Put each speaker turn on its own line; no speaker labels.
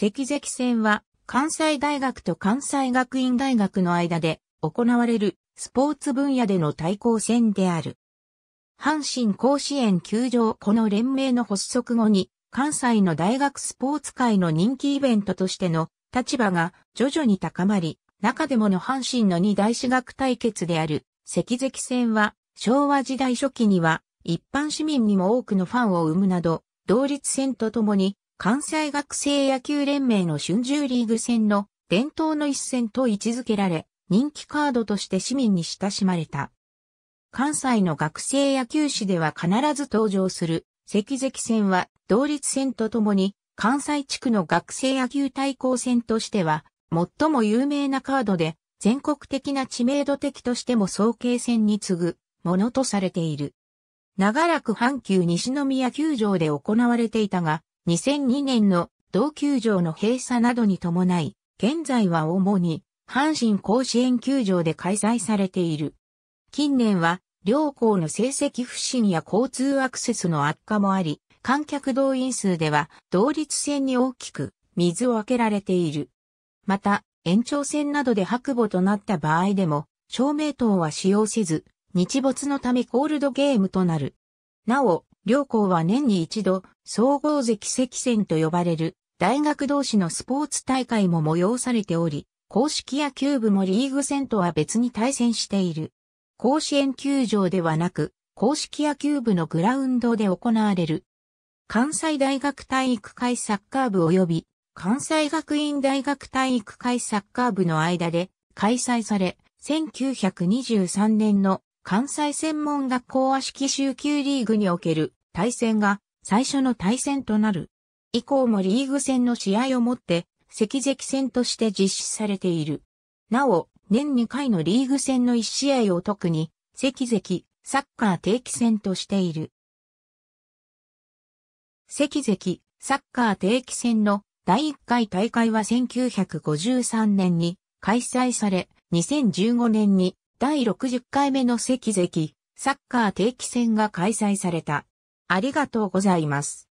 赤石戦は関西大学と関西学院大学の間で行われるスポーツ分野での対抗戦である。阪神甲子園球場この連盟の発足後に関西の大学スポーツ界の人気イベントとしての立場が徐々に高まり、中でもの阪神の二大私学対決である赤石戦は昭和時代初期には一般市民にも多くのファンを生むなど、同率戦とともに関西学生野球連盟の春秋リーグ戦の伝統の一戦と位置づけられ、人気カードとして市民に親しまれた。関西の学生野球史では必ず登場する赤関戦は同率戦とともに関西地区の学生野球対抗戦としては最も有名なカードで全国的な知名度的としても総慶戦に次ぐものとされている。長らく阪急西宮球場で行われていたが、2002年の同球場の閉鎖などに伴い、現在は主に阪神甲子園球場で開催されている。近年は両校の成績不振や交通アクセスの悪化もあり、観客動員数では同率戦に大きく水を開けられている。また、延長戦などで白母となった場合でも、照明灯は使用せず、日没のためコールドゲームとなる。なお、両校は年に一度、総合関席戦と呼ばれる、大学同士のスポーツ大会も催されており、公式野球部もリーグ戦とは別に対戦している。甲子園球場ではなく、公式野球部のグラウンドで行われる。関西大学体育会サッカー部及び関西学院大学体育会サッカー部の間で開催され、1923年の関西専門学校和式集級リーグにおける対戦が最初の対戦となる。以降もリーグ戦の試合をもって、赤石戦として実施されている。なお、年2回のリーグ戦の1試合を特に、赤石、サッカー定期戦としている。赤石、サッカー定期戦の第1回大会は1953年に開催され、2015年に第60回目の赤石、サッカー定期戦が開催された。ありがとうございます。